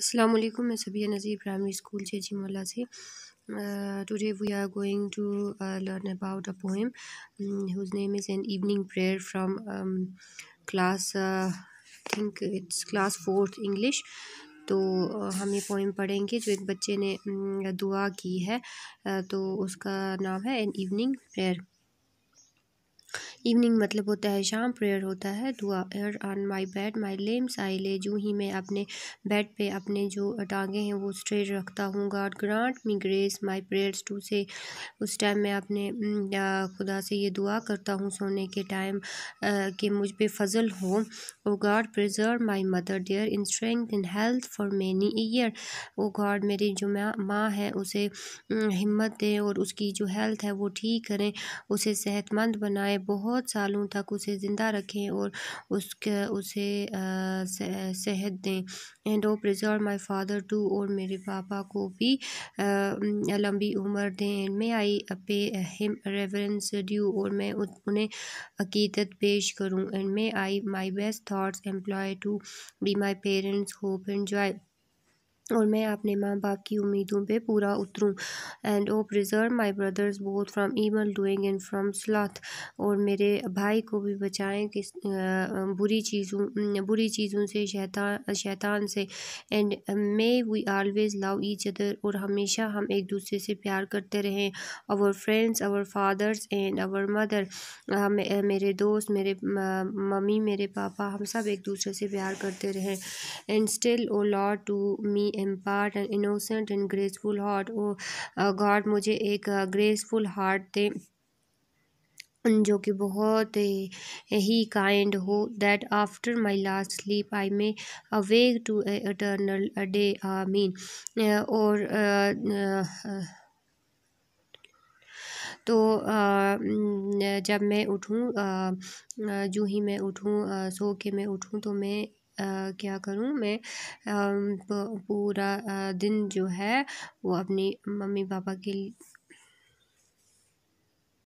अस्सलाम वालेकुम मैं सबिया नज़ीर प्राइमरी स्कूल जेजी मौला से today we are going to learn about a poem whose name is an evening prayer from class think it's class fourth English तो हम ये पोइम पढ़ेंगे जो एक बच्चे ने mm, दुआ की है तो उसका नाम है एन इवनिंग प्रेयर इवनिंग मतलब होता है शाम प्रेयर होता है दुआ ere on my bed my limbs I lay जू ही मैं अपने बेड पे अपने जो टांगे हैं वो स्ट्रेट रखता हूँ God grant me grace my prayers to say उस टाइम मैं अपने खुदा से ये दुआ करता हूँ सोने के टाइम कि मुझ पर फजल हो O God preserve my mother dear in strength in health for many year O God मेरी जो माँ है उसे हिम्मत दें और उसकी जो हेल्थ है वो ठीक करें उसे सेहतमंद बनाए बहुत बहुत सालों तक उसे ज़िंदा रखें और उसके उसे सेहत दें and O preserve my father too और मेरे पापा को भी लंबी उम्र दें and may I pay him reference due और मैं उन्हें अकीदत पेश करूँ and may I my best thoughts employ to be my parents hope and joy और मैं अपने माँ बाप की उम्मीदों पे पूरा उतरूँ and O preserve my brothers both from evil doing and from sloth और मेरे भाई को भी बचाएं किस बुरी चीज़ों बुरी चीज़ों से शैतान शैतान से and may we always love each other और हमेशा हम एक दूसरे से प्यार करते रहें our friends our fathers and our mother मेरे दोस्त मेरे मम्मी मेरे पापा हम सब एक दूसरे से प्यार करते रहें and still O lord to me impart and innocent and graceful heart O God मुझे एक ग्रेसफुल uh, हार्ट दे जो कि बहुत ही काइंड हो that after my last sleep I may awake to eternal day I mean और uh, uh, तो जब मैं उठूँ जो ही मैं उठूँ सो के मैं उठूँ तो मैं क्या करूँ मैं पूरा दिन जो है वो अपनी मम्मी पापा के